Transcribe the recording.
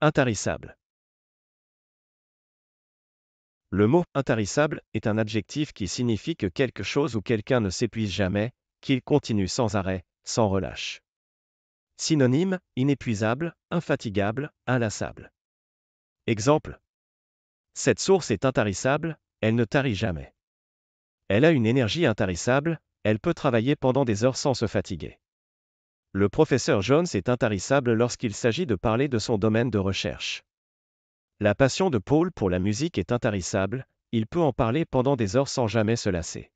Intarissable. Le mot intarissable est un adjectif qui signifie que quelque chose ou quelqu'un ne s'épuise jamais, qu'il continue sans arrêt, sans relâche. Synonyme, inépuisable, infatigable, inlassable. Exemple. Cette source est intarissable, elle ne tarit jamais. Elle a une énergie intarissable, elle peut travailler pendant des heures sans se fatiguer. Le professeur Jones est intarissable lorsqu'il s'agit de parler de son domaine de recherche. La passion de Paul pour la musique est intarissable, il peut en parler pendant des heures sans jamais se lasser.